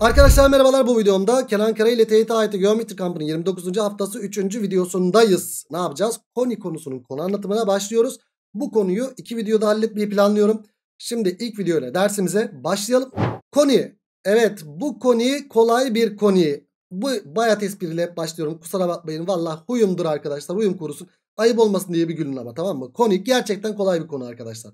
Arkadaşlar merhabalar bu videomda Kenan Kara ile TYT AYT Geometry Kampı'nın 29. haftası 3. videosundayız. Ne yapacağız? Koni konusunun konu anlatımına başlıyoruz. Bu konuyu iki videoda halletmeyi planlıyorum. Şimdi ilk videoyla dersimize başlayalım. Koni. Evet bu koni kolay bir koni. Bu bayat espriyle başlıyorum. Kusura bakmayın valla huyumdur arkadaşlar huyum kurusun. Ayıp olmasın diye bir gülün ama tamam mı? Koni gerçekten kolay bir konu arkadaşlar.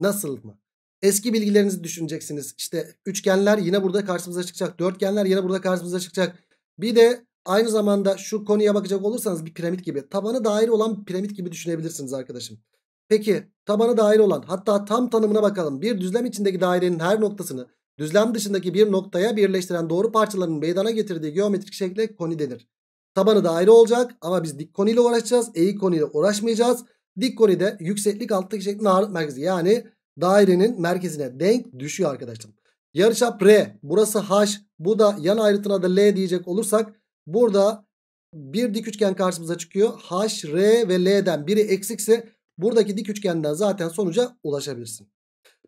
Nasıl mı? Eski bilgilerinizi düşüneceksiniz. İşte üçgenler yine burada karşımıza çıkacak. Dörtgenler yine burada karşımıza çıkacak. Bir de aynı zamanda şu konuya bakacak olursanız bir piramit gibi. Tabanı daire olan bir piramit gibi düşünebilirsiniz arkadaşım. Peki tabanı daire olan hatta tam tanımına bakalım. Bir düzlem içindeki dairenin her noktasını düzlem dışındaki bir noktaya birleştiren doğru parçaların meydana getirdiği geometrik şekle koni denir. Tabanı daire olacak ama biz dik koniyle uğraşacağız. Eğik koniyle uğraşmayacağız. Dik konide yükseklik alttaki şeklin ağırlık merkezi yani dairenin merkezine denk düşüyor arkadaşlar. Yarıçap R. Burası H. Bu da yan ayrıtına da L diyecek olursak burada bir dik üçgen karşımıza çıkıyor. H, R ve L'den biri eksikse buradaki dik üçgenden zaten sonuca ulaşabilirsin.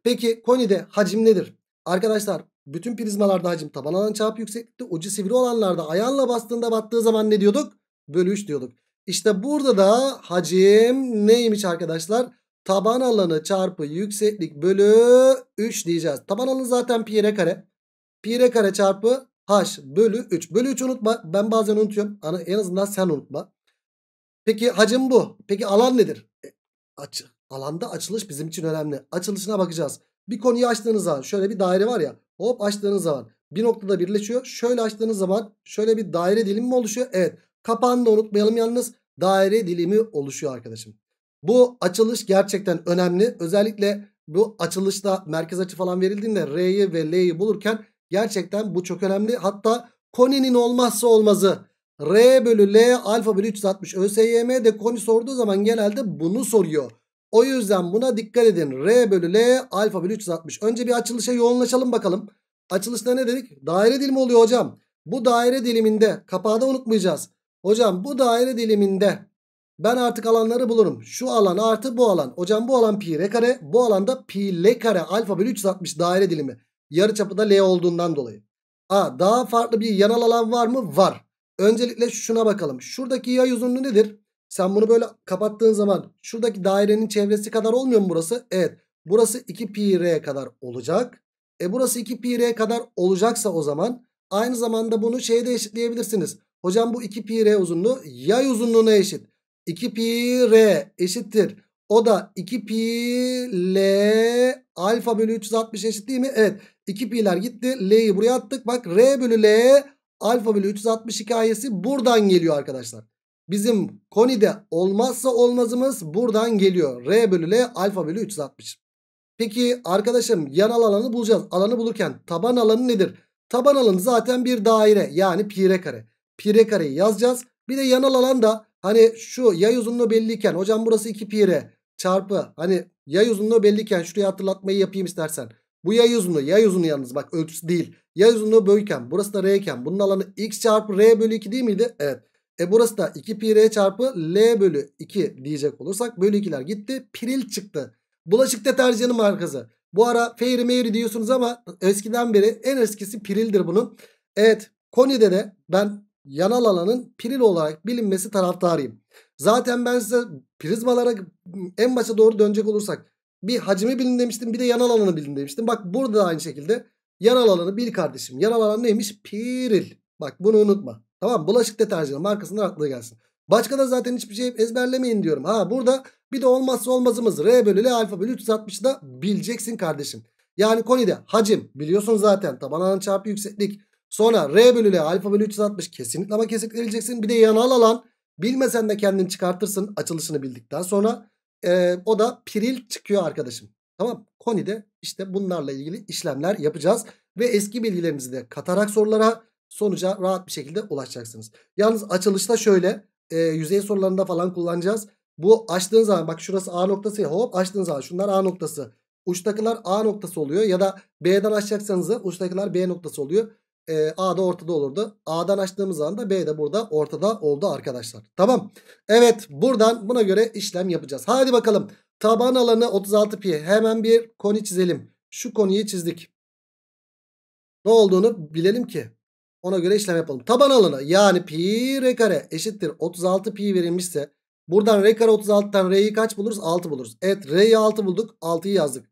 Peki konide hacim nedir? Arkadaşlar bütün prizmalarda hacim taban alan çarpı yükseklikte ucu sivri olanlarda ayağınla bastığında battığı zaman ne diyorduk? Bölü 3 diyorduk. İşte burada da hacim neymiş arkadaşlar? taban alanı çarpı yükseklik bölü 3 diyeceğiz. Taban alanı zaten pi r kare. Pi r kare çarpı h bölü 3. Bölü 3 unutma. Ben bazen unutuyorum. Ana, en azından sen unutma. Peki hacim bu. Peki alan nedir? E, aç, alanda açılış bizim için önemli. Açılışına bakacağız. Bir konuyu açtığınız zaman şöyle bir daire var ya. Hop açtığınız zaman bir noktada birleşiyor. Şöyle açtığınız zaman şöyle bir daire dilimi mi oluşuyor? Evet. Kapağını da unutmayalım yalnız. Daire dilimi oluşuyor arkadaşım. Bu açılış gerçekten önemli. Özellikle bu açılışta merkez açı falan verildiğinde R'yi ve L'yi bulurken gerçekten bu çok önemli. Hatta Koni'nin olmazsa olmazı R bölü L alfa bölü 360 ÖSYM de Koni sorduğu zaman genelde bunu soruyor. O yüzden buna dikkat edin. R bölü L alfa bölü 360. Önce bir açılışa yoğunlaşalım bakalım. Açılışta ne dedik? Daire dilimi oluyor hocam. Bu daire diliminde kapağı da unutmayacağız. Hocam bu daire diliminde ben artık alanları bulurum. Şu alan artı bu alan. Hocam bu alan pi r kare. Bu alanda pi l kare alfa bölü 360 daire dilimi. Yarıçapı da l olduğundan dolayı. A daha farklı bir yanal alan var mı? Var. Öncelikle şuna bakalım. Şuradaki yay uzunluğu nedir? Sen bunu böyle kapattığın zaman şuradaki dairenin çevresi kadar olmuyor mu burası? Evet. Burası 2 pi r kadar olacak. E burası 2 pi r kadar olacaksa o zaman aynı zamanda bunu şeyde eşitleyebilirsiniz. Hocam bu 2 pi r uzunluğu yay uzunluğuna eşit. 2 pi r eşittir. O da 2 pi l alfa bölü 360 eşit değil mi? Evet. 2 pi'ler gitti. L'yi buraya attık. Bak r bölü l alfa bölü 360 hikayesi buradan geliyor arkadaşlar. Bizim konide olmazsa olmazımız buradan geliyor. R bölü L alfa bölü 360. Peki arkadaşım yan alanı bulacağız. Alanı bulurken taban alanı nedir? Taban alanı zaten bir daire yani pi r kare. Pi r kareyi yazacağız. Bir de yan alan da hani şu yay uzunluğu belliyken hocam burası 2 pi r çarpı hani yay uzunluğu belliyken şuraya hatırlatmayı yapayım istersen. Bu yay uzunluğu yay uzunluğu yalnız bak ölçüsü değil. Yay uzunluğu bölüyken burası da r'yken bunun alanı x çarpı r bölü 2 değil miydi? Evet. E burası da 2 pi r çarpı l bölü 2 diyecek olursak bölü 2'ler gitti. Piril çıktı. Bulaşık deterjanı markası. Bu ara feyri Mary diyorsunuz ama eskiden beri en eskisi Piril'dir bunun. Evet Konya'da de ben yanal alanın piril olarak bilinmesi taraftarıyım. Zaten ben size prizmalara en başa doğru dönecek olursak bir hacmi bilin demiştim bir de yanal alanı bilin demiştim. Bak burada da aynı şekilde yanal alanı bil kardeşim. Yanal alan neymiş? Piril. Bak bunu unutma. Tamam bulaşık deterjanı markasından aklı gelsin. Başka da zaten hiçbir şey ezberlemeyin diyorum. Ha burada bir de olmazsa olmazımız R bölü L alfa bölü 360'ı da bileceksin kardeşim. Yani konide hacim biliyorsun zaten taban alan çarpı yükseklik Sonra R bölü L alfa bölü 360 kesinlikle ama kesinlikle bileceksin. Bir de yanal alan bilmesen de kendin çıkartırsın açılışını bildikten sonra. E, o da piril çıkıyor arkadaşım. Tamam Koni'de işte bunlarla ilgili işlemler yapacağız. Ve eski bilgilerimizi de katarak sorulara sonuca rahat bir şekilde ulaşacaksınız. Yalnız açılışta şöyle e, yüzey sorularında falan kullanacağız. Bu açtığın zaman bak şurası A noktası ya hop açtığın zaman şunlar A noktası. Uçtakiler A noktası oluyor ya da B'den açacaksanız da uçtakiler B noktası oluyor e, A da ortada olurdu. A'dan açtığımız anda B de burada ortada oldu arkadaşlar. Tamam. Evet buradan buna göre işlem yapacağız. Hadi bakalım. Taban alanı 36 pi. Hemen bir koni çizelim. Şu konuyu çizdik. Ne olduğunu bilelim ki. Ona göre işlem yapalım. Taban alanı yani pi r kare eşittir. 36 pi verilmişse buradan r kare 36'tan r'yi kaç buluruz? 6 buluruz. Evet r'yi 6 bulduk. 6'yı yazdık.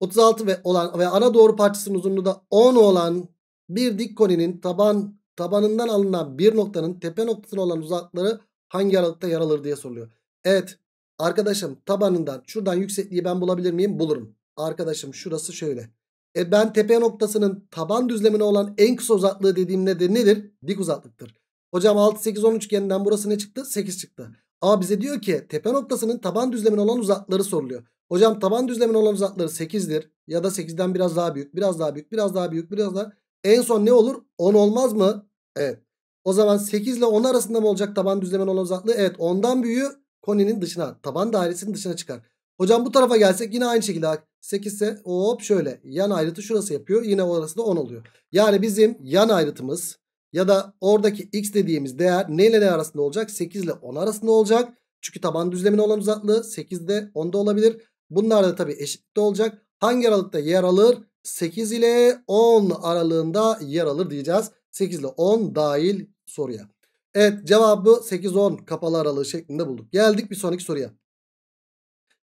36 ve olan ve ana doğru parçasının uzunluğu da 10 olan bir dik koninin taban tabanından alınan bir noktanın tepe noktasına olan uzaklıkları hangi aralıkta yer alır diye soruluyor. Evet arkadaşım tabanından şuradan yüksekliği ben bulabilir miyim? Bulurum. Arkadaşım şurası şöyle. E ben tepe noktasının taban düzlemine olan en kısa uzaklığı dediğim nedir? Nedir? Dik uzaklıktır. Hocam 6, 8, 10 üçgeninden burası ne çıktı? 8 çıktı. Ama bize diyor ki tepe noktasının taban düzlemine olan uzaklıkları soruluyor. Hocam taban düzlemine olan uzaklıkları 8'dir. Ya da 8'den biraz daha büyük, biraz daha büyük, biraz daha büyük, biraz daha... En son ne olur? 10 olmaz mı? Evet. O zaman 8 ile 10 arasında mı olacak taban düzlemin olan uzaklığı? Evet 10'dan büyüğü koninin dışına taban dairesinin dışına çıkar. Hocam bu tarafa gelsek yine aynı şekilde bak 8 ise hop şöyle yan ayrıtı şurası yapıyor yine orası da 10 oluyor. Yani bizim yan ayrıtımız ya da oradaki x dediğimiz değer ne ile ne arasında olacak? 8 ile 10 arasında olacak. Çünkü taban düzlemin olan uzaklığı 8'de 10'da olabilir. Bunlar da tabii eşit de olacak. Hangi aralıkta yer alır? 8 ile 10 aralığında yer alır diyeceğiz. 8 ile 10 dahil soruya. Evet cevabı 8-10 kapalı aralığı şeklinde bulduk. Geldik bir sonraki soruya.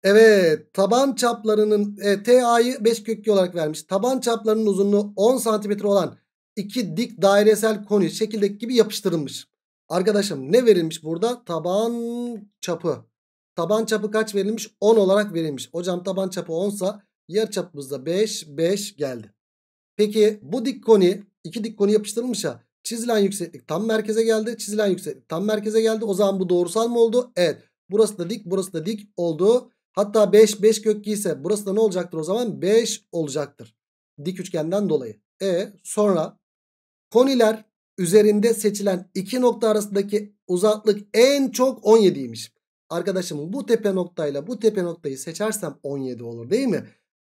Evet taban çaplarının e, TA'yı 5 köklü olarak vermiş. Taban çaplarının uzunluğu 10 cm olan iki dik dairesel koni şekildeki gibi yapıştırılmış. Arkadaşım ne verilmiş burada? Taban çapı. Taban çapı kaç verilmiş? 10 olarak verilmiş. Hocam taban çapı 10 sa Yarıçapımızda 5 5 geldi. Peki bu dik koni iki dik koni yapıştırılmış ya. Çizilen yükseklik tam merkeze geldi. Çizilen yükseklik tam merkeze geldi. O zaman bu doğrusal mı oldu? Evet. Burası da dik burası da dik oldu. Hatta 5 5 kökü ise burası da ne olacaktır o zaman? 5 olacaktır. Dik üçgenden dolayı. E sonra koniler üzerinde seçilen iki nokta arasındaki uzaklık en çok 17'ymiş. Arkadaşım bu tepe noktayla bu tepe noktayı seçersem 17 olur değil mi?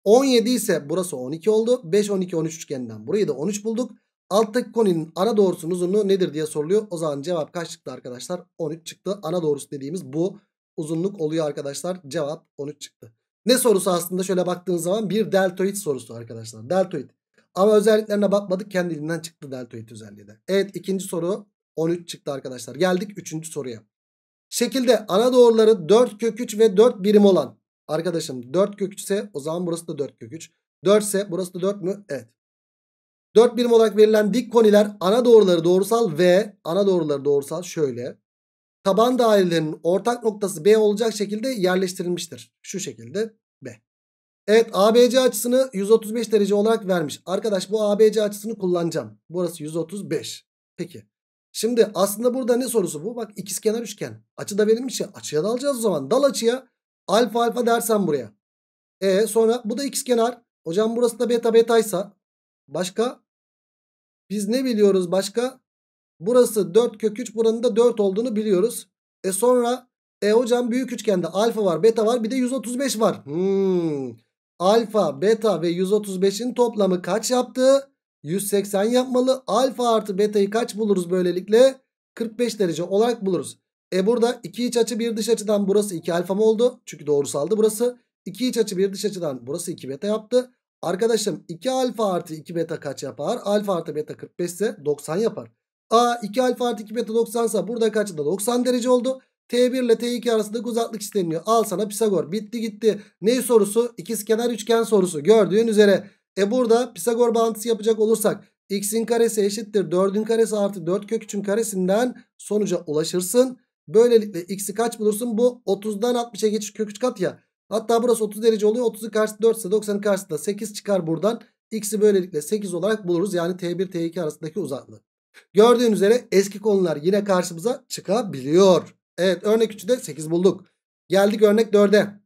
17 ise burası 12 oldu. 5, 12, 13 üçgeninden burayı da 13 bulduk. Alttaki koninin ana doğrusunun uzunluğu nedir diye soruluyor. O zaman cevap kaç çıktı arkadaşlar? 13 çıktı. Ana doğrusu dediğimiz bu uzunluk oluyor arkadaşlar. Cevap 13 çıktı. Ne sorusu aslında şöyle baktığınız zaman bir deltoid sorusu arkadaşlar. Deltoid. Ama özelliklerine bakmadık. Kendiliğinden çıktı deltoid özelliği de. Evet ikinci soru 13 çıktı arkadaşlar. Geldik üçüncü soruya. Şekilde ana doğruları 4 kök 3 ve 4 birim olan Arkadaşım 4 kök 3 ise o zaman burası da 4 kök 3. 4 ise burası da 4 mü? Evet. 4 birim olarak verilen dik koniler ana doğruları doğrusal ve ana doğruları doğrusal şöyle. Taban dairelerinin ortak noktası B olacak şekilde yerleştirilmiştir. Şu şekilde B. Evet ABC açısını 135 derece olarak vermiş. Arkadaş bu ABC açısını kullanacağım. Burası 135. Peki. Şimdi aslında burada ne sorusu bu? Bak ikizkenar üçgen. Açı da verilmiş ya. Açıya da alacağız o zaman. Dal açıya. Alfa alfa dersen buraya. E sonra bu da x kenar. Hocam burası da beta betaysa. Başka? Biz ne biliyoruz başka? Burası 4 kök 3 buranın da 4 olduğunu biliyoruz. E sonra e hocam büyük üçgende alfa var beta var bir de 135 var. Hmm. Alfa beta ve 135'in toplamı kaç yaptı? 180 yapmalı. Alfa artı beta'yı kaç buluruz böylelikle? 45 derece olarak buluruz. E burada iki iç açı bir dış açıdan burası 2 alfa mı oldu? Çünkü doğrusaldı burası. 2 iç açı bir dış açıdan burası 2 beta yaptı. Arkadaşım 2 alfa artı 2 beta kaç yapar? Alfa artı beta 45 ise 90 yapar. A 2 alfa artı 2 beta 90 ise burada kaçta 90 derece oldu. T1 ile T2 arasındaki uzaklık isteniyor. Al sana Pisagor. Bitti gitti. Ne sorusu? İkizkenar üçgen sorusu. Gördüğün üzere. E burada Pisagor bağıntısı yapacak olursak x'in karesi eşittir 4'ün karesi artı 4 kök 3'ün karesinden sonuca ulaşırsın. Böylelikle x'i kaç bulursun? Bu 30'dan 60'a geçiş kök 3 kat ya. Hatta burası 30 derece oluyor. 30'u karşı 4 ise 90'ın da 8 çıkar buradan. X'i böylelikle 8 olarak buluruz. Yani T1 T2 arasındaki uzaklığı. Gördüğünüz üzere eski konular yine karşımıza çıkabiliyor. Evet örnek 3'ü de 8 bulduk. Geldik örnek 4'e.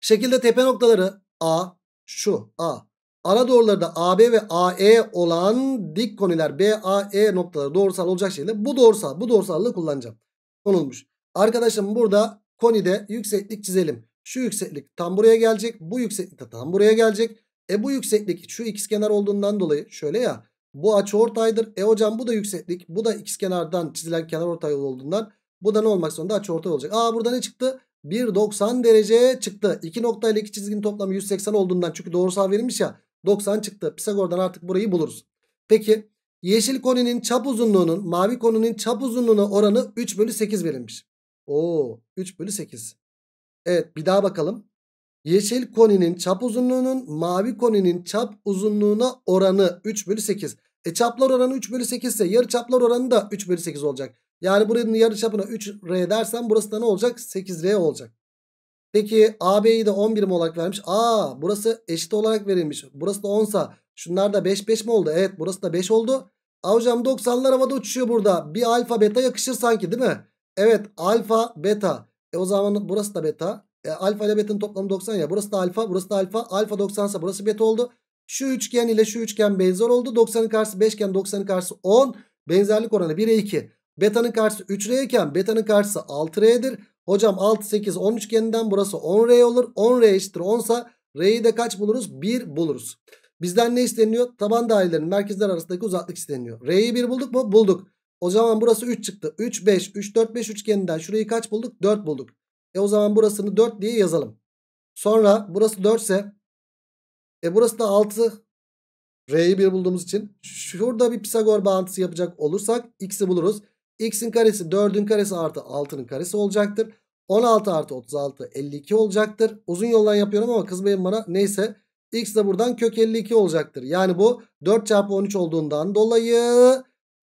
Şekilde tepe noktaları A şu A. Ara doğruları da AB ve AE olan dik koniler BAE noktaları doğrusal olacak şekilde bu doğrusal bu doğrusallığı kullanacağım konulmuş. Arkadaşım burada konide yükseklik çizelim. Şu yükseklik tam buraya gelecek. Bu yükseklik de tam buraya gelecek. E bu yükseklik şu kenar olduğundan dolayı şöyle ya. Bu açı ortaydır. E hocam bu da yükseklik. Bu da x kenardan çizilen kenar ortay olduğundan bu da ne olmak zorunda? Açı ortay olacak. Aa burada ne çıktı? 1.90 derece çıktı. 2 noktayla iki çizginin toplamı 180 olduğundan çünkü doğrusal verilmiş ya 90 çıktı. Pisagor'dan artık burayı buluruz. Peki Yeşil koninin çap uzunluğunun mavi koninin çap uzunluğuna oranı 3 bölü 8 verilmiş. Oo 3 bölü 8. Evet bir daha bakalım. Yeşil koninin çap uzunluğunun mavi koninin çap uzunluğuna oranı 3 bölü 8. E çaplar oranı 3 bölü 8 ise yarı çaplar oranı da 3 bölü 8 olacak. Yani buranın yarı çapına 3R dersen burası da ne olacak? 8R olacak. Peki AB'yi de 10 birim olarak vermiş. Aa burası eşit olarak verilmiş. Burası da 10 sa Şunlar da 5 5 mi oldu? Evet burası da 5 oldu. Aa hocam 90'lar havada uçuşuyor burada. Bir alfa beta yakışır sanki değil mi? Evet alfa beta. E o zaman burası da beta. E, alfa ile beta'nın toplamı 90 ya. Burası da alfa burası da alfa. Alfa 90 ise burası beta oldu. Şu üçgen ile şu üçgen benzer oldu. 90'ın karşısı 5 iken 90'ın karşısı 10. Benzerlik oranı 1'e 2. Beta'nın karşısı 3R iken beta'nın karşısı 6R'dir. Hocam 6, 8, 10 üçgeninden burası 10R olur. 10R eşittir 10 ise R'yi de kaç buluruz? 1 buluruz. Bizden ne isteniyor? Taban dairelerinin merkezler arasındaki uzaklık isteniyor. R'yi 1 bulduk mu? Bulduk. O zaman burası 3 çıktı. 3, 5, 3, 4, 5 üçgeninden şurayı kaç bulduk? 4 bulduk. E o zaman burasını 4 diye yazalım. Sonra burası 4 ise e burası da 6. R'yi 1 bulduğumuz için şurada bir Pisagor bağıntısı yapacak olursak x'i buluruz. x'in karesi 4'ün karesi artı 6'nın karesi olacaktır. 16 artı 36 52 olacaktır. Uzun yoldan yapıyorum ama kızmayın bana. Neyse X de buradan kök 52 olacaktır. Yani bu 4 çarpı 13 olduğundan dolayı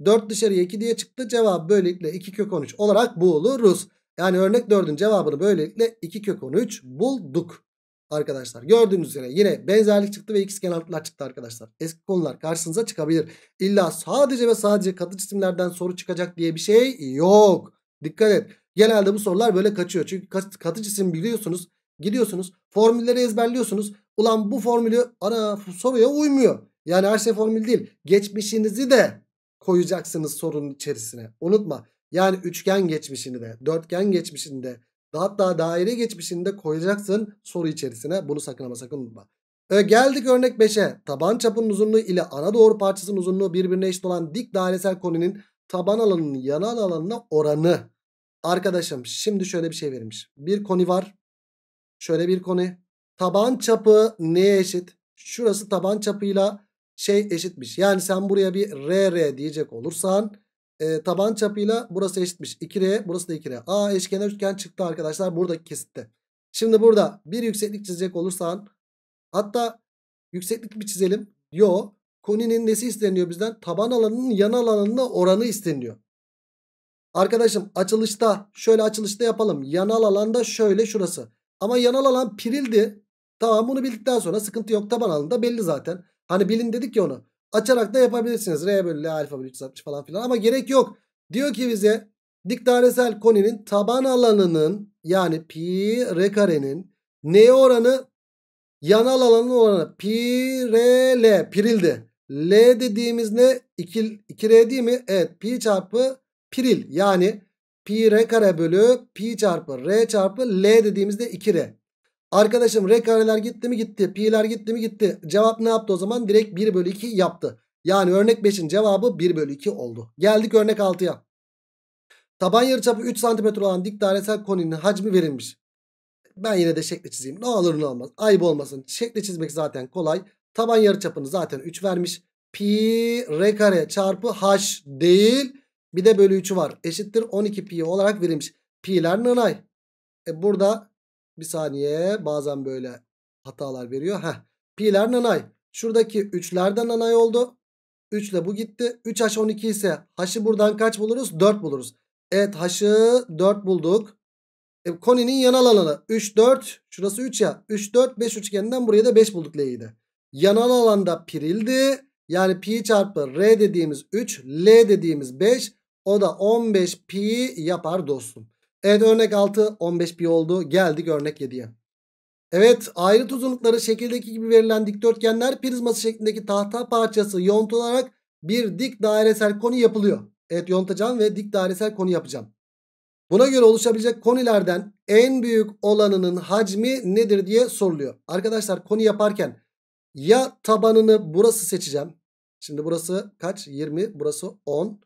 4 dışarıya 2 diye çıktı. Cevap böylelikle 2 kök 13 olarak buluruz. Yani örnek 4'ün cevabını böylelikle 2 kök 13 bulduk. Arkadaşlar gördüğünüz üzere yine benzerlik çıktı ve x kenarlıklar çıktı arkadaşlar. Eski konular karşınıza çıkabilir. İlla sadece ve sadece katı cisimlerden soru çıkacak diye bir şey yok. Dikkat et. Genelde bu sorular böyle kaçıyor. Çünkü katı cisim biliyorsunuz. Gidiyorsunuz formülleri ezberliyorsunuz. Ulan bu formülü ana soruya uymuyor. Yani her şey formül değil. Geçmişinizi de koyacaksınız sorunun içerisine. Unutma. Yani üçgen geçmişini de, dörtgen geçmişini de, hatta daire geçmişini de koyacaksın soru içerisine. Bunu sakın ama sakın unutma. E, geldik örnek 5'e. Taban çapının uzunluğu ile ana doğru parçasının uzunluğu birbirine eşit olan dik dairesel koninin taban alanının yanan alanına oranı. Arkadaşım şimdi şöyle bir şey verilmiş. Bir koni var. Şöyle bir koni. Taban çapı neye eşit? Şurası taban çapıyla şey eşitmiş. Yani sen buraya bir RR diyecek olursan e, taban çapıyla burası eşitmiş. 2R burası da 2R. A eşkenar üçgen çıktı arkadaşlar buradaki kesitte. Şimdi burada bir yükseklik çizecek olursan hatta yükseklik mi çizelim? Yo. Koninin nesi isteniyor bizden? Taban alanının yan alanına oranı isteniyor. Arkadaşım açılışta şöyle açılışta yapalım. Yanal alanda şöyle şurası. Ama yanal alan pirildi. Tamam bunu bildikten sonra sıkıntı yok. Taban alanında belli zaten. Hani bilin dedik ya onu. Açarak da yapabilirsiniz. R bölü L alfa bölü 360 falan filan. Ama gerek yok. Diyor ki bize dikdairesel koninin taban alanının yani pi r karenin neye oranı? Yanal alanın oranı. Pi r l. Pirildi. L dediğimiz ne? 2, 2R değil mi? Evet. Pi çarpı piril. Yani pi R kare bölü pi çarpı R çarpı L dediğimizde 2R. Arkadaşım r kareler gitti mi gitti. Pi'ler gitti mi gitti. Cevap ne yaptı o zaman? Direkt 1 bölü 2 yaptı. Yani örnek 5'in cevabı 1 bölü 2 oldu. Geldik örnek 6'ya. Taban yarıçapı 3 cm olan dik dairesel koninin hacmi verilmiş. Ben yine de şekli çizeyim. Ne olur ne olmaz. Ayıp olmasın. Şekli çizmek zaten kolay. Taban yarıçapını zaten 3 vermiş. Pi r kare çarpı h değil. Bir de bölü 3'ü var. Eşittir 12 pi olarak verilmiş. Pi'ler nanay. E burada bir saniye bazen böyle hatalar veriyor. Heh. Pi'ler nanay. Şuradaki 3'ler de nanay oldu. 3 ile bu gitti. 3H12 ise H'ı buradan kaç buluruz? 4 buluruz. Evet H'ı 4 bulduk. E, koninin yanal alanı 3 4. Şurası 3 ya. 3 4 5 üçgeninden buraya da 5 bulduk L'yi de. Yanal alanda pirildi. Yani pi çarpı R dediğimiz 3, L dediğimiz 5. O da 15 pi yapar dostum. Evet örnek 6 15 bir oldu. Geldik örnek 7'ye. Evet ayrıt uzunlukları şekildeki gibi verilen dikdörtgenler prizması şeklindeki tahta parçası yontularak bir dik dairesel koni yapılıyor. Evet yontacağım ve dik dairesel koni yapacağım. Buna göre oluşabilecek konilerden en büyük olanının hacmi nedir diye soruluyor. Arkadaşlar koni yaparken ya tabanını burası seçeceğim. Şimdi burası kaç? 20 burası 10.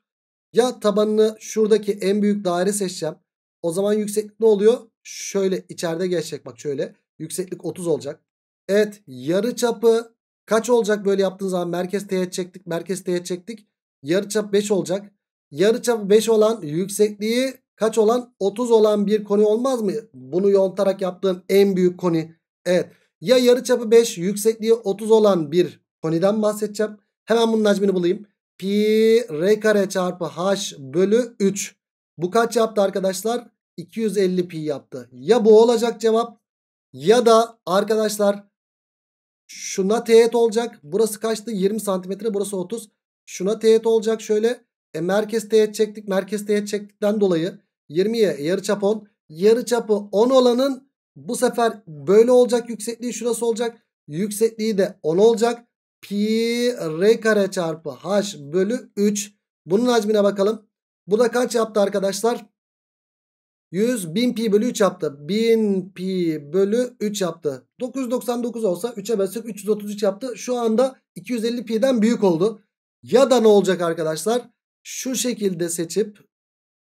Ya tabanını şuradaki en büyük daire seçeceğim. O zaman yükseklik ne oluyor? Şöyle içeride geçecek bak şöyle. Yükseklik 30 olacak. Evet yarı çapı kaç olacak böyle yaptığın zaman? Merkez teğet çektik. Merkez teğet çektik. Yarı çap 5 olacak. Yarı çapı 5 olan yüksekliği kaç olan? 30 olan bir koni olmaz mı? Bunu yontarak yaptığım en büyük koni. Evet. Ya yarı çapı 5 yüksekliği 30 olan bir koniden bahsedeceğim. Hemen bunun hacmini bulayım. Pi r kare çarpı h bölü 3. Bu kaç yaptı arkadaşlar? 250 pi yaptı. Ya bu olacak cevap ya da arkadaşlar şuna teğet olacak. Burası kaçtı? 20 santimetre burası 30. Şuna teğet olacak şöyle. E, merkez teğet çektik. Merkez teğet çektikten dolayı 20'ye yarıçap 10. çapı 10 olanın bu sefer böyle olacak yüksekliği şurası olacak. Yüksekliği de 10 olacak. Pi r kare çarpı h bölü 3. Bunun hacmine bakalım. Bu da kaç yaptı arkadaşlar? 100 1000 pi bölü 3 yaptı. 1000 pi bölü 3 yaptı. 999 olsa 3'e bölsek 333 yaptı. Şu anda 250 pi'den büyük oldu. Ya da ne olacak arkadaşlar? Şu şekilde seçip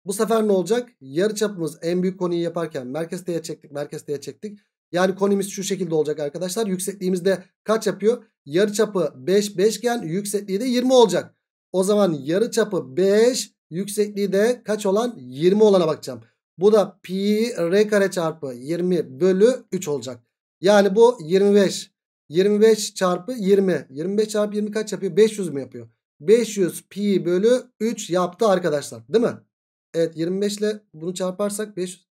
bu sefer ne olacak? Yarı çapımız en büyük konuyu yaparken merkez T'ye çektik, merkez T'ye çektik. Yani konimiz şu şekilde olacak arkadaşlar. Yüksekliğimizde kaç yapıyor? Yarı çapı 5 5 iken yüksekliği de 20 olacak. O zaman yarı çapı 5 yüksekliği de kaç olan? 20 olana bakacağım. Bu da pi r kare çarpı 20 bölü 3 olacak. Yani bu 25. 25 çarpı 20. 25 çarpı 20 kaç yapıyor? 500 mü yapıyor? 500 pi bölü 3 yaptı arkadaşlar. Değil mi? Evet 25 ile bunu çarparsak 500.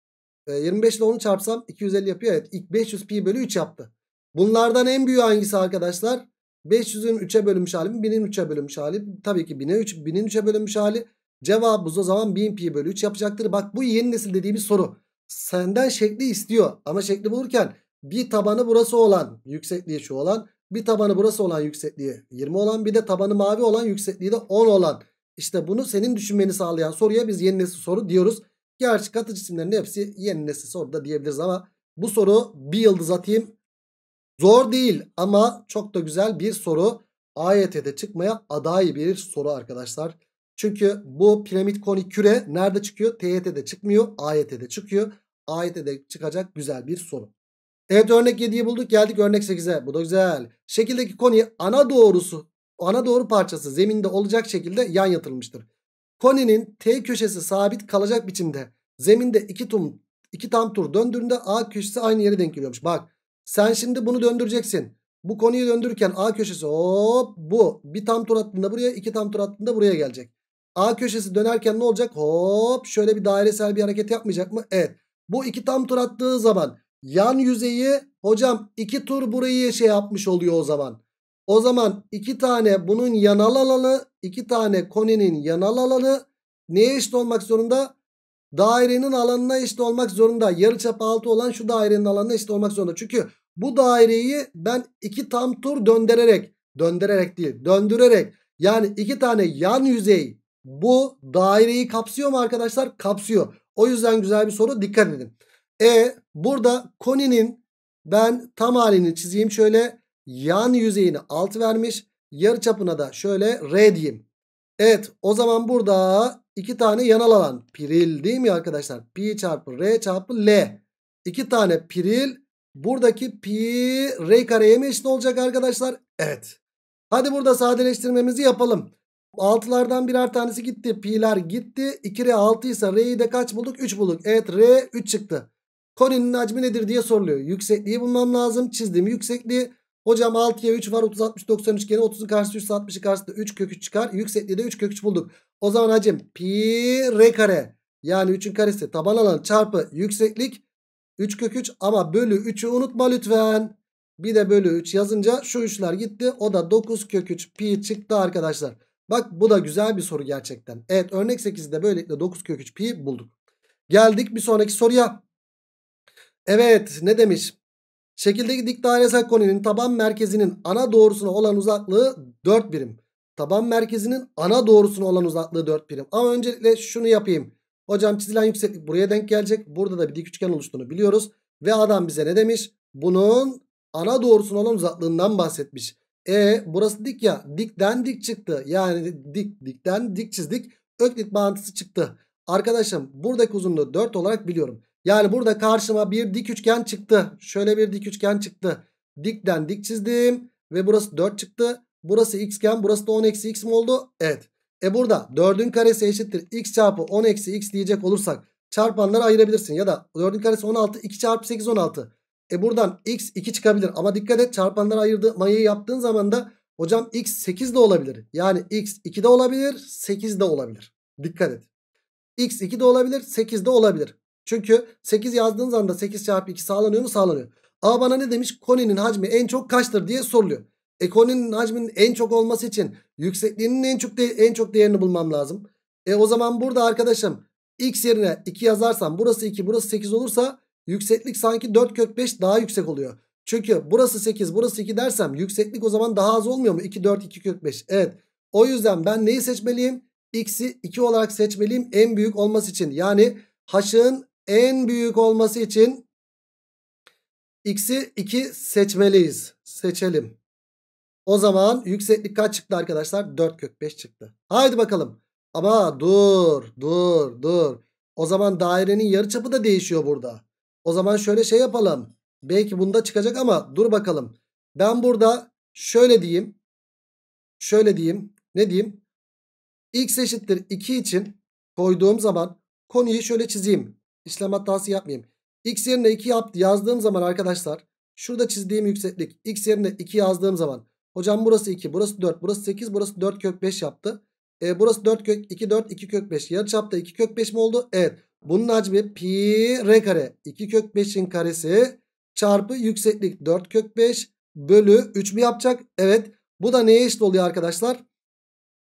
25 e, ile onu çarpsam 250 yapıyor. Evet 500 pi bölü 3 yaptı. Bunlardan en büyüğü hangisi arkadaşlar? 500'ün 3'e bölünmüş hali mi? 1000'in 3'e bölünmüş hali. Tabii ki 1000'e 3, 1000'in 3'e bölünmüş hali. Cevabımız o zaman 1000 pi bölü 3 yapacaktır. Bak bu yeni nesil dediğimiz soru. Senden şekli istiyor. Ama şekli bulurken bir tabanı burası olan yüksekliği şu olan. Bir tabanı burası olan yüksekliği 20 olan. Bir de tabanı mavi olan yüksekliği de 10 olan. İşte bunu senin düşünmeni sağlayan soruya biz yeni nesil soru diyoruz. Gerçi katı cisimlerin hepsi yeni nesil soru da diyebiliriz ama bu soru bir yıldız atayım. Zor değil ama çok da güzel bir soru. AYT'de çıkmaya aday bir soru arkadaşlar. Çünkü bu piramit konik küre nerede çıkıyor? TYT'de çıkmıyor. AYT'de çıkıyor. AYT'de çıkacak güzel bir soru. Evet örnek 7'yi bulduk. Geldik örnek 8'e. Bu da güzel. Şekildeki koni ana doğrusu, ana doğru parçası zeminde olacak şekilde yan yatırılmıştır. Koninin T köşesi sabit kalacak biçimde zeminde iki, tum, iki tam tur döndüğünde A köşesi aynı yere denk geliyormuş. Bak sen şimdi bunu döndüreceksin. Bu konuyu döndürürken A köşesi hop bu. Bir tam tur attığında buraya iki tam tur attığında buraya gelecek. A köşesi dönerken ne olacak? Hop şöyle bir dairesel bir hareket yapmayacak mı? Evet. Bu iki tam tur attığı zaman yan yüzeyi hocam iki tur burayı şey yapmış oluyor o zaman. O zaman iki tane bunun yanal alanı iki tane koninin yanal alanı neye eşit olmak zorunda? Dairenin alanına eşit olmak zorunda. Yarıçap altı olan şu dairenin alanına eşit olmak zorunda. Çünkü bu daireyi ben iki tam tur döndürerek döndürerek değil döndürerek yani iki tane yan yüzey bu daireyi kapsıyor mu arkadaşlar? Kapsıyor. O yüzden güzel bir soru dikkat edin. E burada koninin ben tam halini çizeyim. Şöyle yan yüzeyini alt vermiş. Yarı çapına da şöyle R diyeyim. Evet o zaman burada iki tane yanal alan. Piril değil mi arkadaşlar? Pi çarpı R çarpı L. İki tane piril. Buradaki pi R kareye mi eşit olacak arkadaşlar? Evet. Hadi burada sadeleştirmemizi yapalım. 6'lardan birer tanesi gitti. Pi'ler gitti. 2R 6 ise R'yi de kaç bulduk? 3 bulduk. Evet R 3 çıktı. Koninin hacmi nedir diye soruluyor. Yüksekliği bulmam lazım. Çizdiğim yüksekliği. Hocam 6'ya 3 var. 30 60 90 üçgeni. 30'un karşısı 3 60'ın karşısında 3 kök 3 çıkar. Yüksekliği de 3 kök 3 bulduk. O zaman hacim pi R kare. Yani 3'ün karesi taban alanı çarpı yükseklik 3 kök 3 ama bölü 3'ü unutma lütfen. Bir de bölü 3 yazınca şu 3'ler gitti. O da 9 kök 3 pi çıktı arkadaşlar. Bak bu da güzel bir soru gerçekten. Evet örnek 8'de böylelikle 9 kök 3 pi bulduk. Geldik bir sonraki soruya. Evet ne demiş? Şekildeki dik dairesel koninin taban merkezinin ana doğrusuna olan uzaklığı 4 birim. Taban merkezinin ana doğrusuna olan uzaklığı 4 birim. Ama öncelikle şunu yapayım. Hocam çizilen yükseklik buraya denk gelecek. Burada da bir dik üçgen oluştuğunu biliyoruz. Ve adam bize ne demiş? Bunun ana doğrusuna olan uzaklığından bahsetmiş. E burası dik ya. Dikten dik çıktı. Yani dik dikten dik çizdik. Öklit bağıntısı çıktı. Arkadaşım buradaki uzunluğu 4 olarak biliyorum. Yani burada karşıma bir dik üçgen çıktı. Şöyle bir dik üçgen çıktı. Dikten dik çizdim. Ve burası 4 çıktı. Burası x xken burası da 10 eksi x mi oldu? Evet. E burada 4'ün karesi eşittir. x çarpı 10 eksi x diyecek olursak çarpanları ayırabilirsin. Ya da 4'ün karesi 16 2 çarpı 8 16. E buradan x 2 çıkabilir. Ama dikkat et çarpanları ayırmayı yaptığın zaman da hocam x 8 de olabilir. Yani x 2 de olabilir 8 de olabilir. Dikkat et. x 2 de olabilir 8 de olabilir. Çünkü 8 yazdığınız anda 8 çarpı 2 sağlanıyor mu? Sağlanıyor. A bana ne demiş? Koninin hacmi en çok kaçtır diye soruluyor. E koninin hacminin en çok olması için yüksekliğinin en çok, de en çok değerini bulmam lazım. E o zaman burada arkadaşım x yerine 2 yazarsam burası 2 burası 8 olursa Yükseklik sanki 4 kök 5 daha yüksek oluyor. Çünkü burası 8 burası 2 dersem yükseklik o zaman daha az olmuyor mu? 2 4 2 kök 5. Evet. O yüzden ben neyi seçmeliyim? X'i 2 olarak seçmeliyim en büyük olması için. Yani haşığın en büyük olması için X'i 2 seçmeliyiz. Seçelim. O zaman yükseklik kaç çıktı arkadaşlar? 4 kök 5 çıktı. Haydi bakalım. Ama dur dur dur. O zaman dairenin yarıçapı da değişiyor burada. O zaman şöyle şey yapalım. Belki bunda çıkacak ama dur bakalım. Ben burada şöyle diyeyim. Şöyle diyeyim. Ne diyeyim? X eşittir 2 için koyduğum zaman konuyu şöyle çizeyim. İşlem hatası yapmayayım. X yerine 2 yaptı yazdığım zaman arkadaşlar şurada çizdiğim yükseklik X yerine 2 yazdığım zaman hocam burası 2 burası 4 burası 8 burası 4 kök 5 yaptı. E, burası 4 kök 2 4 2 kök 5 yarı çapta 2 kök 5 mi oldu? Evet. Bunun hacmi pi r kare 2 kök 5'in karesi çarpı yükseklik 4 kök 5 bölü 3 mü yapacak? Evet. Bu da neye eşit oluyor arkadaşlar?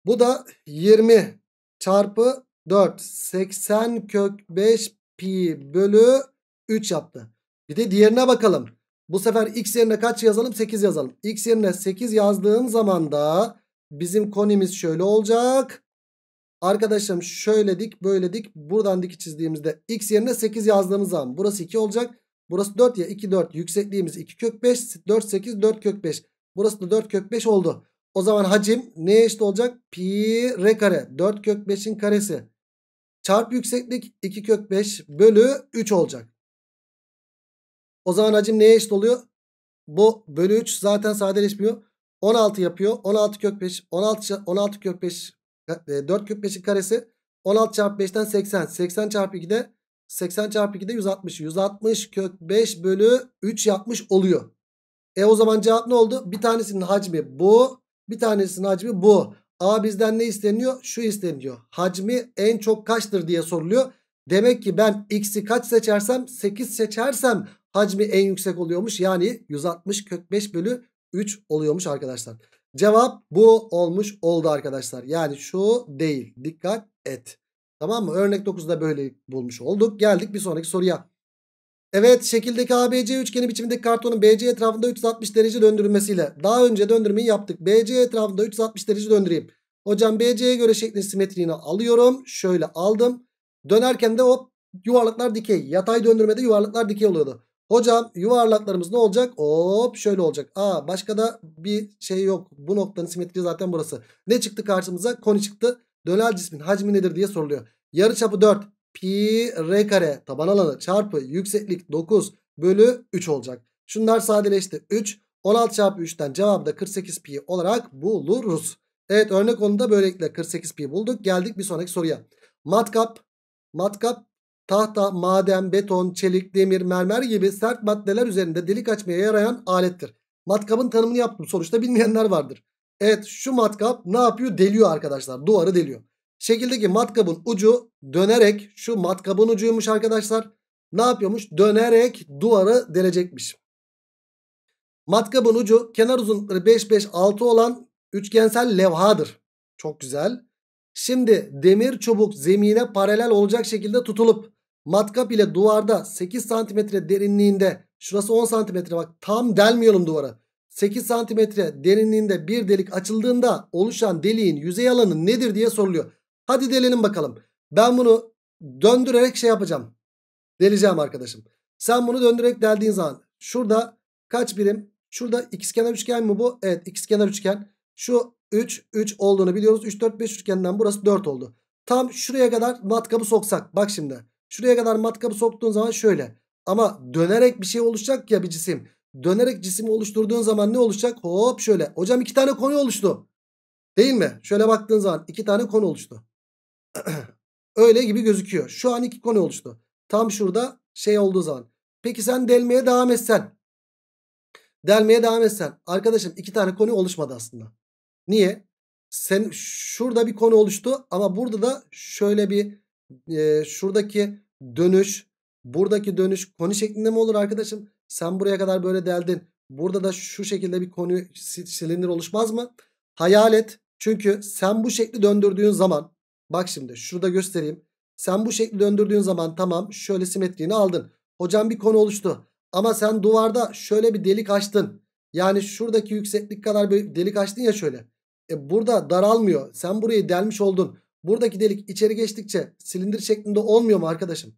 Bu da 20 çarpı 4 80 kök 5 pi bölü 3 yaptı. Bir de diğerine bakalım. Bu sefer x yerine kaç yazalım? 8 yazalım. x yerine 8 yazdığım zaman da bizim konimiz şöyle olacak. Arkadaşlarım şöyle dik böyle dik buradan dik çizdiğimizde x yerine 8 yazdığımız zaman burası 2 olacak. Burası 4 ya 2 4 yüksekliğimiz 2 kök 5 4 8 4 kök 5. Burası da 4 kök 5 oldu. O zaman hacim neye eşit olacak? Pi r kare 4 kök 5'in karesi çarp yükseklik 2 kök 5 bölü 3 olacak. O zaman hacim neye eşit oluyor? Bu bölü 3 zaten sadeleşmiyor. 16 yapıyor. 16 kök 5 16, 16 kök 5 4 e, küp 5'in karesi 16 çarpı 5'ten 80. 80 çarpı 2'de 80 çarpı 2'de 160. 160 kök 5 bölü 3 yapmış oluyor. E o zaman cevap ne oldu? Bir tanesinin hacmi bu. Bir tanesinin hacmi bu. A bizden ne isteniyor? Şu isteniyor. Hacmi en çok kaçtır diye soruluyor. Demek ki ben x'i kaç seçersem 8 seçersem hacmi en yüksek oluyormuş. Yani 160 kök 5 bölü 3 oluyormuş arkadaşlar. Cevap bu olmuş oldu arkadaşlar. Yani şu değil. Dikkat et. Tamam mı? Örnek 9'da böyle bulmuş olduk. Geldik bir sonraki soruya. Evet şekildeki ABC üçgeni biçimindeki kartonun BC etrafında 360 derece döndürülmesiyle. Daha önce döndürmeyi yaptık. BC etrafında 360 derece döndüreyim. Hocam BC'ye göre şeklin simetriğini alıyorum. Şöyle aldım. Dönerken de hop yuvarlaklar dikey. Yatay döndürmede yuvarlaklar dikey oluyordu. Hocam yuvarlaklarımız ne olacak? Hop şöyle olacak. Aa başka da bir şey yok. Bu noktanın simetri zaten burası. Ne çıktı karşımıza? Koni çıktı. Dönel cismin hacmi nedir diye soruluyor. Yarı çapı 4. Pi r kare taban alanı çarpı yükseklik 9 bölü 3 olacak. Şunlar sadeleşti. 3. 16 çarpı 3'ten cevabı da 48 pi olarak buluruz. Evet örnek konuda böylelikle 48 pi bulduk. Geldik bir sonraki soruya. Matkap. Matkap tahta, maden, beton, çelik, demir, mermer gibi sert maddeler üzerinde delik açmaya yarayan alettir. Matkabın tanımını yaptım. Sonuçta bilmeyenler vardır. Evet şu matkap ne yapıyor? Deliyor arkadaşlar. Duvarı deliyor. Şekildeki matkabın ucu dönerek şu matkabın ucuymuş arkadaşlar. Ne yapıyormuş? Dönerek duvarı delecekmiş. Matkabın ucu kenar uzunlukları 5 5 6 olan üçgensel levhadır. Çok güzel. Şimdi demir çubuk zemine paralel olacak şekilde tutulup matkap ile duvarda 8 santimetre derinliğinde şurası 10 santimetre bak tam delmiyorum duvara. 8 santimetre derinliğinde bir delik açıldığında oluşan deliğin yüzey alanı nedir diye soruluyor. Hadi delelim bakalım. Ben bunu döndürerek şey yapacağım. Deleceğim arkadaşım. Sen bunu döndürerek deldiğin zaman şurada kaç birim? Şurada ikizkenar üçgen mi bu? Evet ikizkenar üçgen. Şu 3, 3 olduğunu biliyoruz. 3, 4, 5 üçgeninden burası 4 oldu. Tam şuraya kadar matkabı soksak. Bak şimdi. Şuraya kadar matkabı soktuğun zaman şöyle. Ama dönerek bir şey oluşacak ya bir cisim. Dönerek cisimi oluşturduğun zaman ne oluşacak? Hop şöyle. Hocam iki tane konu oluştu. Değil mi? Şöyle baktığın zaman iki tane konu oluştu. Öyle gibi gözüküyor. Şu an iki konu oluştu. Tam şurada şey olduğu zaman. Peki sen delmeye devam etsen. Delmeye devam etsen. Arkadaşım iki tane konu oluşmadı aslında. Niye? Sen şurada bir konu oluştu ama burada da şöyle bir e, şuradaki dönüş buradaki dönüş konu şeklinde mi olur arkadaşım? Sen buraya kadar böyle deldin. Burada da şu şekilde bir konu silindir oluşmaz mı? Hayal et. Çünkü sen bu şekli döndürdüğün zaman bak şimdi şurada göstereyim. Sen bu şekli döndürdüğün zaman tamam şöyle simetriğini aldın. Hocam bir konu oluştu. Ama sen duvarda şöyle bir delik açtın. Yani şuradaki yükseklik kadar bir delik açtın ya şöyle. E burada daralmıyor. Sen burayı delmiş oldun. Buradaki delik içeri geçtikçe silindir şeklinde olmuyor mu arkadaşım?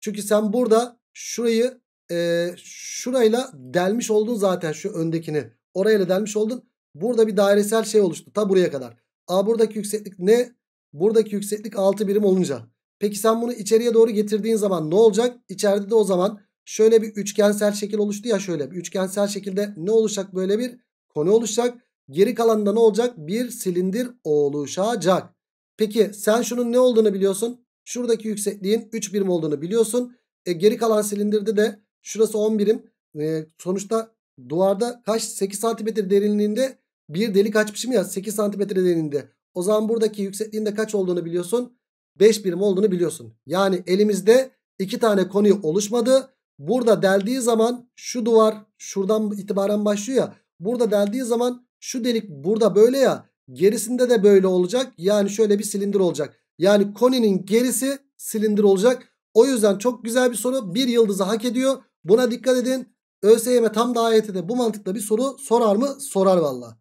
Çünkü sen burada şurayı e, şurayla delmiş oldun zaten şu öndekini. Orayla delmiş oldun. Burada bir dairesel şey oluştu ta buraya kadar. A buradaki yükseklik ne? Buradaki yükseklik 6 birim olunca. Peki sen bunu içeriye doğru getirdiğin zaman ne olacak? İçeride de o zaman şöyle bir üçgensel şekil oluştu ya şöyle. Bir üçgensel şekilde ne olacak böyle bir konu oluşacak. Geri kalanında ne olacak? Bir silindir oluşacak. Peki sen şunun ne olduğunu biliyorsun. Şuradaki yüksekliğin 3 birim olduğunu biliyorsun. E, geri kalan silindirde de şurası 10 birim. E, sonuçta duvarda kaç? 8 santimetre derinliğinde bir delik açmışım ya 8 santimetre derinliğinde. O zaman buradaki yüksekliğin de kaç olduğunu biliyorsun. 5 birim olduğunu biliyorsun. Yani elimizde iki tane konuyu oluşmadı. Burada deldiği zaman şu duvar şuradan itibaren başlıyor ya. Burada deldiği zaman şu delik burada böyle ya. Gerisinde de böyle olacak. Yani şöyle bir silindir olacak. Yani koninin gerisi silindir olacak. O yüzden çok güzel bir soru. Bir yıldızı hak ediyor. Buna dikkat edin. ÖSYM tam da de bu mantıkla bir soru sorar mı? Sorar valla.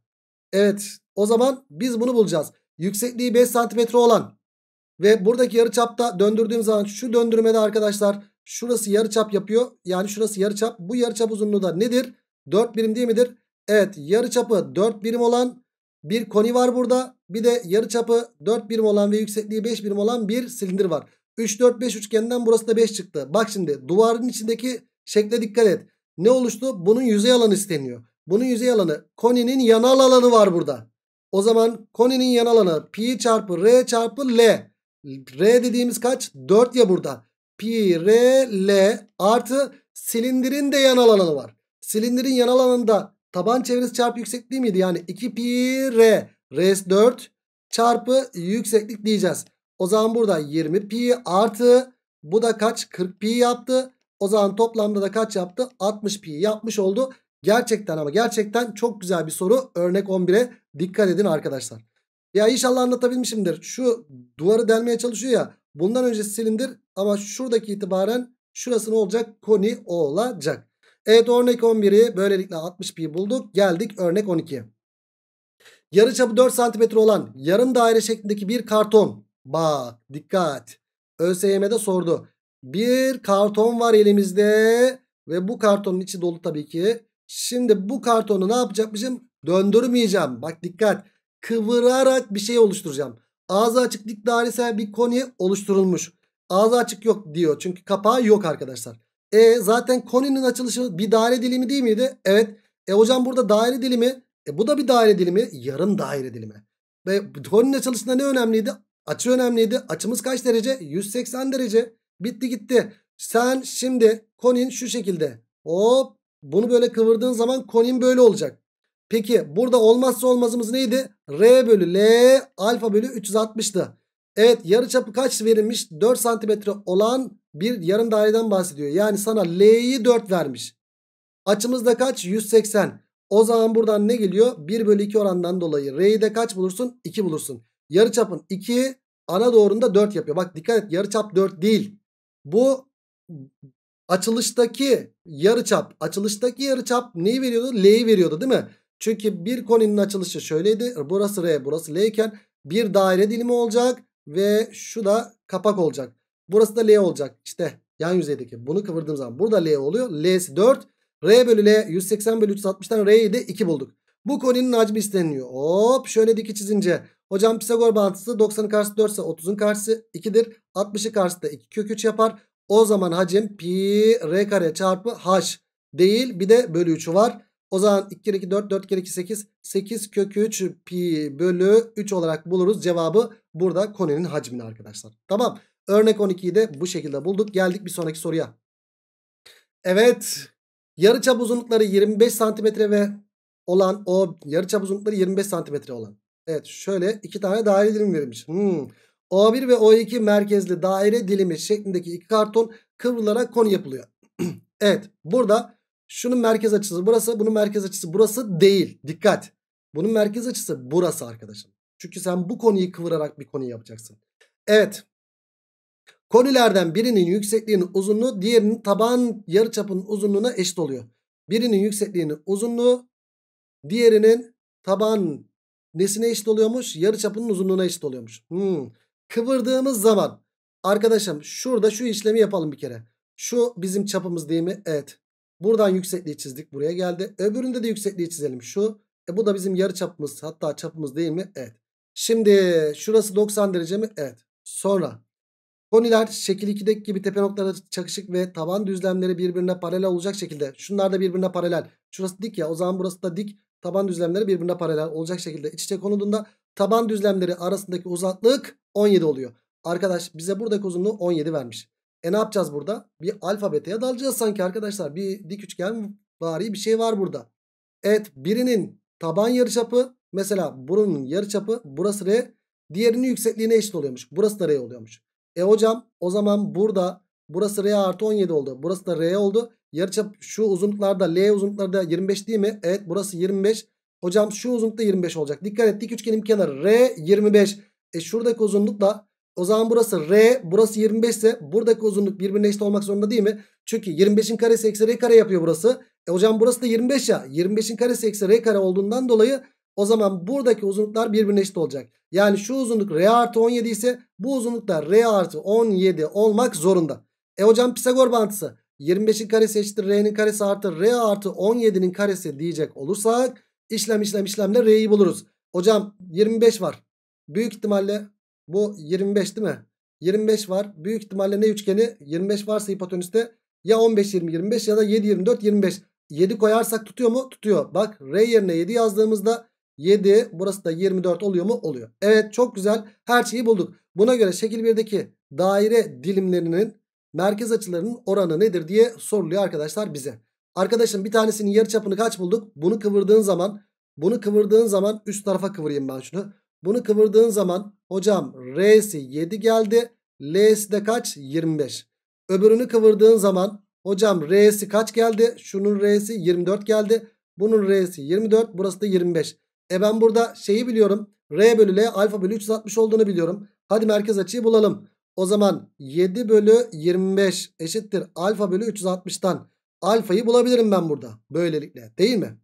Evet o zaman biz bunu bulacağız. Yüksekliği 5 santimetre olan ve buradaki yarıçapta döndürdüğüm zaman şu döndürmede arkadaşlar şurası yarıçap yapıyor. Yani şurası yarıçap. Bu yarıçap uzunluğu da nedir? 4 birim değil midir? Evet yarıçapı 4 birim olan bir koni var burada. Bir de yarıçapı 4 birim olan ve yüksekliği 5 birim olan bir silindir var. 3 4 5 üçgenden burası da 5 çıktı. Bak şimdi duvarın içindeki şekle dikkat et. Ne oluştu? Bunun yüzey alanı isteniyor. Bunun yüzey alanı koninin yanal alanı var burada. O zaman koninin yanal alanı pi çarpı r çarpı l. R dediğimiz kaç? 4 ya burada. Pi r l artı silindirin de yanal alanı var. Silindirin yanal alanında Taban çevresi çarpı yükseklik miydi? Yani 2 pi r. Res 4 çarpı yükseklik diyeceğiz. O zaman burada 20 pi artı bu da kaç? 40 pi yaptı. O zaman toplamda da kaç yaptı? 60 pi yapmış oldu. Gerçekten ama gerçekten çok güzel bir soru. Örnek 11'e dikkat edin arkadaşlar. Ya inşallah anlatabilmişimdir. Şu duvarı delmeye çalışıyor ya. Bundan önce silindir ama şuradaki itibaren şurası ne olacak? Koni olacak. Evet örnek 11'i böylelikle 60p'yi bulduk. Geldik örnek 12'ye. çapı 4 cm olan yarım daire şeklindeki bir karton. Bak dikkat. ÖSYM'de sordu. Bir karton var elimizde ve bu kartonun içi dolu tabii ki. Şimdi bu kartonu ne yapacakmışım? Döndürmeyeceğim. Bak dikkat. Kıvırarak bir şey oluşturacağım. Ağzı açık dik dairesel bir koni oluşturulmuş. Ağzı açık yok diyor. Çünkü kapağı yok arkadaşlar. E zaten koninin açılışı bir daire dilimi değil miydi? Evet. E hocam burada daire dilimi. E bu da bir daire dilimi. Yarım daire dilimi. Ve koninin açılışında ne önemliydi? Açı önemliydi. Açımız kaç derece? 180 derece. Bitti gitti. Sen şimdi konin şu şekilde. Hop bunu böyle kıvırdığın zaman konin böyle olacak. Peki burada olmazsa olmazımız neydi? R bölü L alfa bölü 360'tı. Evet yarıçapı kaç verilmiş? 4 santimetre olan bir yarım daireden bahsediyor. Yani sana L'yi 4 vermiş. Açımız da kaç? 180. O zaman buradan ne geliyor? 1 bölü 2 orandan dolayı. R'yi de kaç bulursun? 2 bulursun. Yarı çapın 2 ana doğrunda 4 yapıyor. Bak dikkat et yarı çap 4 değil. Bu açılıştaki yarı çap. Açılıştaki yarı çap neyi veriyordu? L'yi veriyordu değil mi? Çünkü bir koninin açılışı şöyleydi. Burası R burası L iken bir daire dilimi olacak ve şu da kapak olacak. Burası da L olacak. İşte yan yüzeydeki. Bunu kıvırdığım zaman burada L oluyor. L'si 4. R bölü L 180 bölü 360'tan R'yi de 2 bulduk. Bu koninin hacmi isteniyor. Hop şöyle dik çizince. Hocam Pisagor bağıntısı 90'ın karşısı 4 ise 30'un karşısı 2'dir. 60'ı karşısı da 2 kök 3 yapar. O zaman hacim pi r kare çarpı h değil bir de bölü 3'ü var. O zaman 2 kere 2 4 4 kere 2 8 8 kök 3 pi bölü 3 olarak buluruz. Cevabı burada koninin hacmini arkadaşlar. Tamam Örnek 12'yi de bu şekilde bulduk. Geldik bir sonraki soruya. Evet. Yarıçap uzunlukları 25 santimetre ve olan o yarıçap uzunlukları 25 santimetre olan. Evet şöyle iki tane daire dilimi verilmiş. Hmm. O1 ve O2 merkezli daire dilimi şeklindeki iki karton kıvrılarak konu yapılıyor. evet burada şunun merkez açısı burası bunun merkez açısı burası değil. Dikkat. Bunun merkez açısı burası arkadaşım. Çünkü sen bu konuyu kıvırarak bir konu yapacaksın. Evet Konilerden birinin yüksekliğinin uzunluğu diğerinin taban yarıçapının uzunluğuna eşit oluyor. Birinin yüksekliğinin uzunluğu diğerinin taban nesine eşit oluyormuş? Yarıçapının uzunluğuna eşit oluyormuş. Hmm. Kıvırdığımız zaman arkadaşım şurada şu işlemi yapalım bir kere. Şu bizim çapımız değil mi? Evet. Buradan yüksekliği çizdik buraya geldi. Öbüründe de yüksekliği çizelim. Şu e bu da bizim yarıçapımız hatta çapımız değil mi? Evet. Şimdi şurası 90 derece mi? Evet. Sonra Koniler şekil 2'deki gibi tepe noktaları çakışık ve taban düzlemleri birbirine paralel olacak şekilde. Şunlar da birbirine paralel. Şurası dik ya o zaman burası da dik. Taban düzlemleri birbirine paralel olacak şekilde iç içe konulduğunda taban düzlemleri arasındaki uzaklık 17 oluyor. Arkadaş bize buradaki uzunluğu 17 vermiş. E ne yapacağız burada? Bir alfabeteye dalacağız sanki arkadaşlar. Bir dik üçgen bari bir şey var burada. Evet birinin taban yarıçapı mesela burunun yarıçapı burası R. Diğerinin yüksekliğine eşit oluyormuş. Burası da R oluyormuş. E hocam o zaman burada burası R artı 17 oldu. Burası da R oldu. Yarıçap şu uzunluklarda L uzunluklarda 25 değil mi? Evet burası 25. Hocam şu uzunlukta 25 olacak. Dikkat et dik üçgenin kenarı R 25. E şuradaki uzunluk da o zaman burası R burası 25 ise buradaki uzunluk birbirine eşit olmak zorunda değil mi? Çünkü 25'in karesi eksi R kare yapıyor burası. E hocam burası da 25 ya. 25'in karesi eksi R kare olduğundan dolayı o zaman buradaki uzunluklar birbirine eşit olacak. Yani şu uzunluk R artı 17 ise bu uzunluk da R artı 17 olmak zorunda. E hocam Pisagor bantısı 25'in karesi eşittir R'nin karesi artı R artı 17'nin karesi diyecek olursak işlem işlem işlemle R'yi buluruz. Hocam 25 var. Büyük ihtimalle bu 25 değil mi? 25 var. Büyük ihtimalle ne üçgeni? 25 varsa hipotenüste ya 15 20 25 ya da 7 24 25. 7 koyarsak tutuyor mu? Tutuyor. Bak R yerine 7 yazdığımızda 7 burası da 24 oluyor mu? Oluyor. Evet çok güzel her şeyi bulduk. Buna göre şekil 1'deki daire dilimlerinin merkez açılarının oranı nedir diye soruluyor arkadaşlar bize. Arkadaşım bir tanesinin yarı çapını kaç bulduk? Bunu kıvırdığın zaman bunu kıvırdığın zaman üst tarafa kıvırayım ben şunu. Bunu kıvırdığın zaman hocam R'si 7 geldi. L'si de kaç? 25. Öbürünü kıvırdığın zaman hocam R'si kaç geldi? Şunun R'si 24 geldi. Bunun R'si 24. Burası da 25. E ben burada şeyi biliyorum. R bölü L alfa bölü 360 olduğunu biliyorum. Hadi merkez açıyı bulalım. O zaman 7 bölü 25 eşittir alfa bölü 360'tan. Alfayı bulabilirim ben burada. Böylelikle değil mi?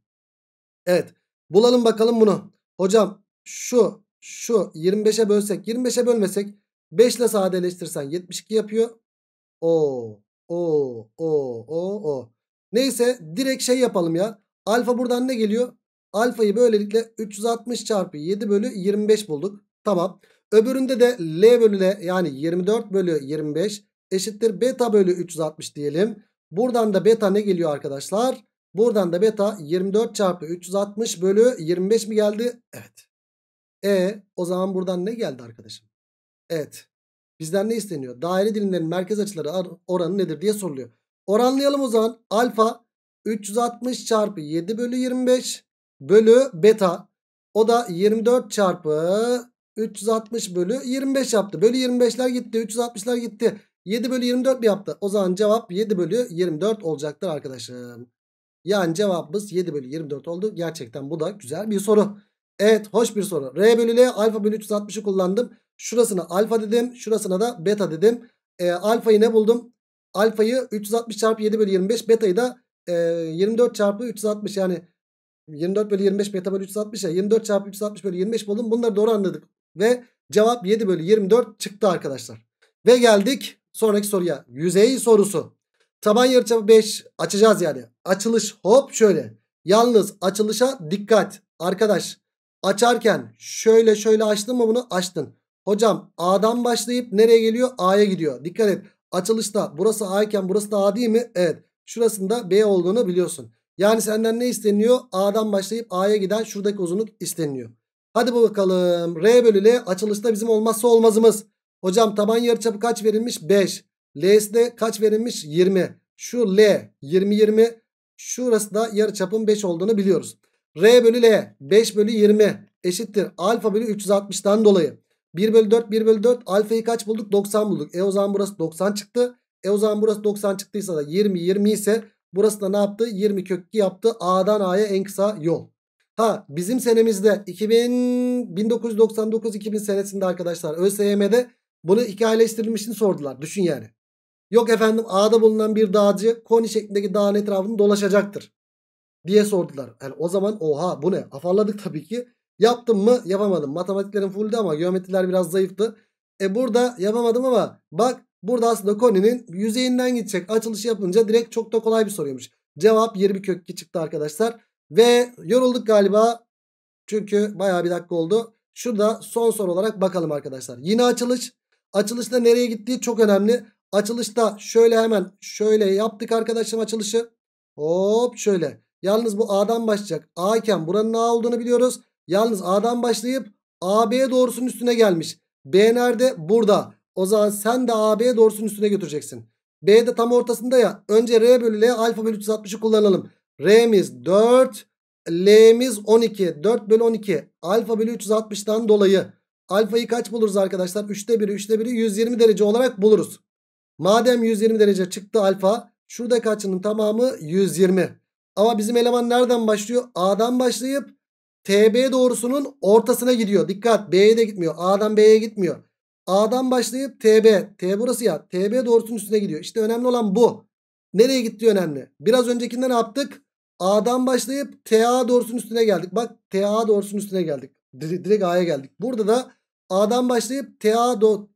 Evet. Bulalım bakalım bunu. Hocam şu şu 25'e bölsek 25'e bölmesek 5 ile sadeleştirsen 72 yapıyor. O o o o o. Neyse direkt şey yapalım ya. Alfa buradan ne geliyor? Alfayı böylelikle 360 çarpı 7 bölü 25 bulduk. Tamam. Öbüründe de L bölü L yani 24 bölü 25 eşittir beta bölü 360 diyelim. Buradan da beta ne geliyor arkadaşlar? Buradan da beta 24 çarpı 360 bölü 25 mi geldi? Evet. E o zaman buradan ne geldi arkadaşım? Evet. Bizden ne isteniyor? Daire dilimlerin merkez açıları oranı nedir diye soruluyor. Oranlayalım o zaman. Alfa 360 çarpı 7 bölü 25 bölü beta. O da 24 çarpı 360 bölü 25 yaptı. Bölü 25'ler gitti. 360'lar gitti. 7 bölü 24 mi yaptı? O zaman cevap 7 bölü 24 olacaktır arkadaşım. Yani cevabımız 7 bölü 24 oldu. Gerçekten bu da güzel bir soru. Evet hoş bir soru. R bölü L alfa bölü 360'ı kullandım. Şurasına alfa dedim. Şurasına da beta dedim. E, alfayı ne buldum? Alfayı 360 çarpı 7 bölü 25. Betayı da e, 24 çarpı 360 yani 24 bölü 25 beta bölü 360 ya. 24 çarpı 360 bölü 25 buldum. Bunları doğru anladık. Ve cevap 7 bölü 24 çıktı arkadaşlar. Ve geldik sonraki soruya. Yüzey sorusu. Taban yarıçapı 5 açacağız yani. Açılış hop şöyle. Yalnız açılışa dikkat. Arkadaş açarken şöyle şöyle açtın mı bunu? Açtın. Hocam A'dan başlayıp nereye geliyor? A'ya gidiyor. Dikkat et. Açılışta burası A iken burası da A değil mi? Evet. Şurasında B olduğunu biliyorsun. Yani senden ne isteniyor? A'dan başlayıp A'ya giden şuradaki uzunluk isteniyor. Hadi bakalım. R bölü L açılışta bizim olmazsa olmazımız. Hocam taban yarıçapı kaç verilmiş? 5. L'si de kaç verilmiş? 20. Şu L 20 20. Şurası da yarıçapın 5 olduğunu biliyoruz. R bölü L 5 bölü 20 eşittir. Alfa bölü 360'dan dolayı. 1 bölü 4 1 bölü 4 alfayı kaç bulduk? 90 bulduk. E o zaman burası 90 çıktı. E o zaman burası 90 çıktıysa da 20 20 ise Burası da ne yaptı? 20 kök 2 yaptı. A'dan A'ya en kısa yol. Ha bizim senemizde 2000, 1999 2000 senesinde arkadaşlar ÖSYM'de bunu hikayeleştirilmişini sordular. Düşün yani. Yok efendim A'da bulunan bir dağcı koni şeklindeki dağın etrafını dolaşacaktır diye sordular. Yani o zaman oha bu ne? Afalladık tabii ki. Yaptım mı? Yapamadım. Matematiklerim fulldü ama geometriler biraz zayıftı. E burada yapamadım ama bak Burada aslında koninin yüzeyinden gidecek. Açılışı yapınca direkt çok da kolay bir soruymuş. Cevap 20 kök 2 çıktı arkadaşlar. Ve yorulduk galiba. Çünkü baya bir dakika oldu. Şurada son soru olarak bakalım arkadaşlar. Yine açılış. Açılışta nereye gittiği çok önemli. Açılışta şöyle hemen şöyle yaptık arkadaşım açılışı. Hop şöyle. Yalnız bu A'dan başlayacak. A iken buranın A olduğunu biliyoruz. Yalnız A'dan başlayıp AB doğrusunun üstüne gelmiş. B nerede? Burada. O zaman sen de AB doğrusunun üstüne götüreceksin. B de tam ortasında ya. Önce R bölü L alfa bölü 360'ı kullanalım. R'miz 4. L'miz 12. 4 bölü 12. Alfa bölü 360'dan dolayı. Alfayı kaç buluruz arkadaşlar? 3'te 1'i 3'te 1'i 120 derece olarak buluruz. Madem 120 derece çıktı alfa. şurada açının tamamı 120. Ama bizim eleman nereden başlıyor? A'dan başlayıp TB doğrusunun ortasına gidiyor. Dikkat B'ye de gitmiyor. A'dan B'ye gitmiyor. A'dan başlayıp TB. T burası ya. TB doğrusunun üstüne gidiyor. İşte önemli olan bu. Nereye gitti önemli. Biraz öncekinden ne yaptık? A'dan başlayıp TA doğrusunun üstüne geldik. Bak TA doğrusunun üstüne geldik. Direkt A'ya geldik. Burada da A'dan başlayıp TA do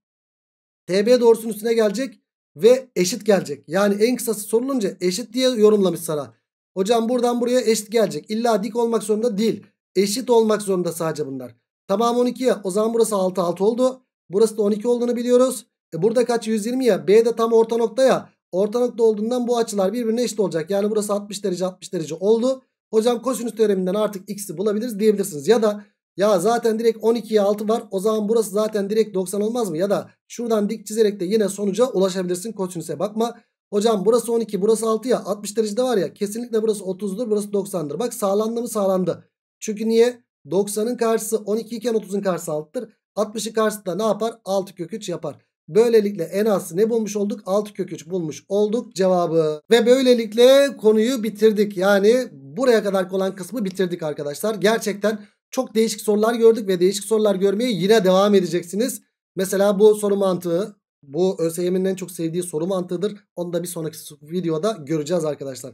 TB doğrusunun üstüne gelecek ve eşit gelecek. Yani en kısası sorulunca eşit diye yorumlamış sana. Hocam buradan buraya eşit gelecek. İlla dik olmak zorunda değil. Eşit olmak zorunda sadece bunlar. Tamam 12 ya. O zaman burası 6 6 oldu. Burası da 12 olduğunu biliyoruz. E burada kaç? 120 ya. B de tam orta nokta ya. Orta nokta olduğundan bu açılar birbirine eşit olacak. Yani burası 60 derece 60 derece oldu. Hocam kosinüs teoreminden artık x'i bulabiliriz diyebilirsiniz. Ya da ya zaten direkt 12'ye 6 var. O zaman burası zaten direkt 90 olmaz mı? Ya da şuradan dik çizerek de yine sonuca ulaşabilirsin. Kosinüse bakma. Hocam burası 12 burası 6 ya 60 derecede var ya kesinlikle burası 30'dur burası 90'dır. Bak sağlandı mı sağlandı. Çünkü niye? 90'ın karşısı 12 iken 30'un karşısı 6'dır. 60'ı karşısında ne yapar? 6 kök 3 yapar. Böylelikle en azı ne bulmuş olduk? 6 kök 3 bulmuş olduk cevabı. Ve böylelikle konuyu bitirdik. Yani buraya kadar olan kısmı bitirdik arkadaşlar. Gerçekten çok değişik sorular gördük ve değişik sorular görmeye yine devam edeceksiniz. Mesela bu soru mantığı. Bu ÖSYM'nin en çok sevdiği soru mantığıdır. Onu da bir sonraki videoda göreceğiz arkadaşlar.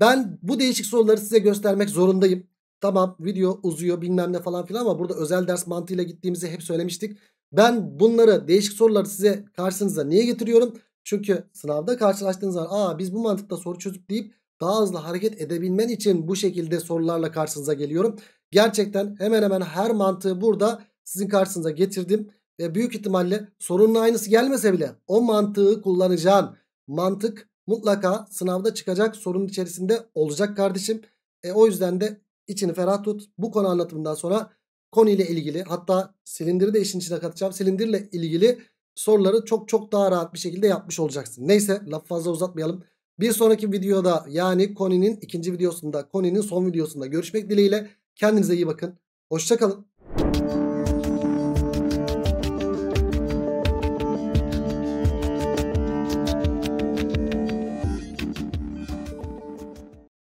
Ben bu değişik soruları size göstermek zorundayım. Tamam video uzuyor bilmem ne falan filan ama burada özel ders mantığıyla gittiğimizi hep söylemiştik. Ben bunları değişik soruları size karşınıza niye getiriyorum? Çünkü sınavda karşılaştığınız zaman aa biz bu mantıkta soru çözüp deyip daha hızlı hareket edebilmen için bu şekilde sorularla karşınıza geliyorum. Gerçekten hemen hemen her mantığı burada sizin karşınıza getirdim. Ve büyük ihtimalle sorunun aynısı gelmese bile o mantığı kullanacağın mantık mutlaka sınavda çıkacak sorunun içerisinde olacak kardeşim. E, o yüzden de İçini ferah tut. Bu konu anlatımından sonra konuyla ilgili hatta silindiri de işin içine katacağım. Silindirle ilgili soruları çok çok daha rahat bir şekilde yapmış olacaksın. Neyse laf fazla uzatmayalım. Bir sonraki videoda yani koninin ikinci videosunda koninin son videosunda görüşmek dileğiyle. Kendinize iyi bakın. Hoşçakalın.